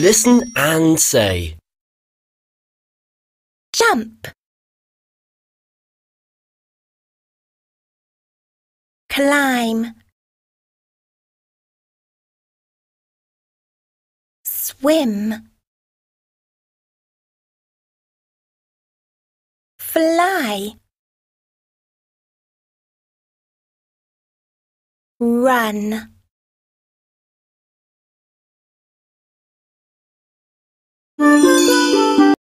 Listen and say. Jump. Climb. Swim. Fly. Run.